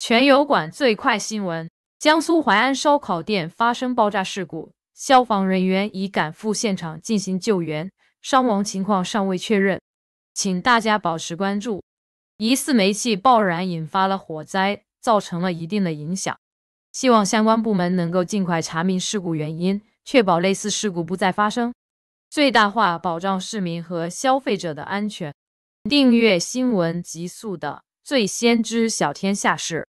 全油管最快新闻：江苏淮安烧烤店发生爆炸事故，消防人员已赶赴现场进行救援，伤亡情况尚未确认，请大家保持关注。疑似煤气爆燃引发了火灾，造成了一定的影响。希望相关部门能够尽快查明事故原因，确保类似事故不再发生，最大化保障市民和消费者的安全。订阅新闻极速的，最先知晓天下事。